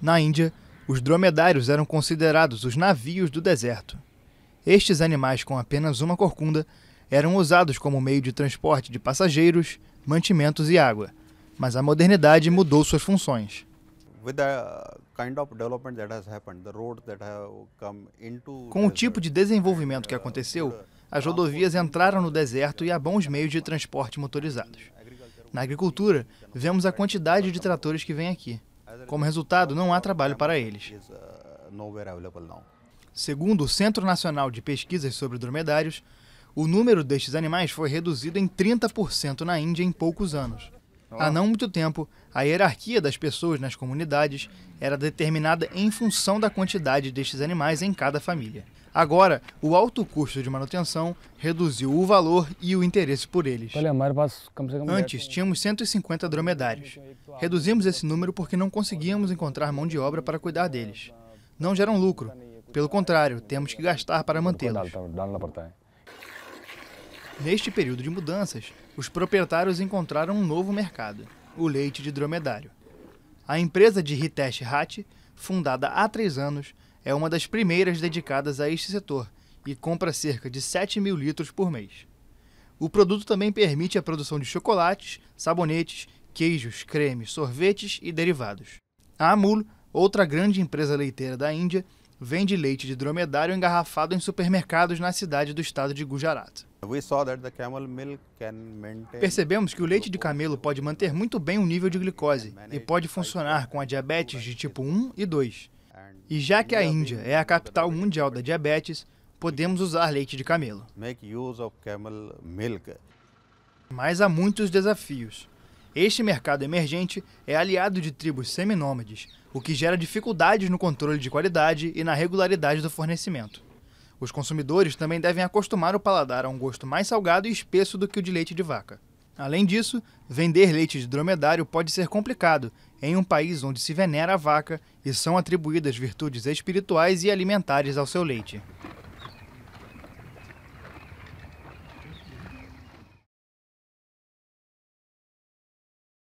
Na Índia, os dromedários eram considerados os navios do deserto. Estes animais com apenas uma corcunda eram usados como meio de transporte de passageiros, mantimentos e água, mas a modernidade mudou suas funções. Com o tipo de desenvolvimento que aconteceu, as rodovias entraram no deserto e há bons meios de transporte motorizados. Na agricultura, vemos a quantidade de tratores que vem aqui. Como resultado, não há trabalho para eles. Segundo o Centro Nacional de Pesquisas sobre Dromedários, o número destes animais foi reduzido em 30% na Índia em poucos anos. Há não muito tempo, a hierarquia das pessoas nas comunidades era determinada em função da quantidade destes animais em cada família. Agora, o alto custo de manutenção reduziu o valor e o interesse por eles. Antes, né? tínhamos 150 dromedários. Reduzimos esse número porque não conseguíamos encontrar mão de obra para cuidar deles. Não geram lucro. Pelo contrário, temos que gastar para mantê-los. Tá, Neste período de mudanças, os proprietários encontraram um novo mercado, o leite de dromedário. A empresa de Ritesh Hat, fundada há três anos, é uma das primeiras dedicadas a este setor e compra cerca de 7 mil litros por mês. O produto também permite a produção de chocolates, sabonetes, queijos, cremes, sorvetes e derivados. A Amul, outra grande empresa leiteira da Índia, vende leite de dromedário engarrafado em supermercados na cidade do estado de Gujarat. Percebemos que o leite de camelo pode manter muito bem o nível de glicose e pode funcionar com a diabetes de tipo 1 e 2. E já que a Índia é a capital mundial da diabetes, podemos usar leite de camelo. Mas há muitos desafios. Este mercado emergente é aliado de tribos seminômades, o que gera dificuldades no controle de qualidade e na regularidade do fornecimento. Os consumidores também devem acostumar o paladar a um gosto mais salgado e espesso do que o de leite de vaca. Além disso, vender leite de dromedário pode ser complicado em um país onde se venera a vaca e são atribuídas virtudes espirituais e alimentares ao seu leite.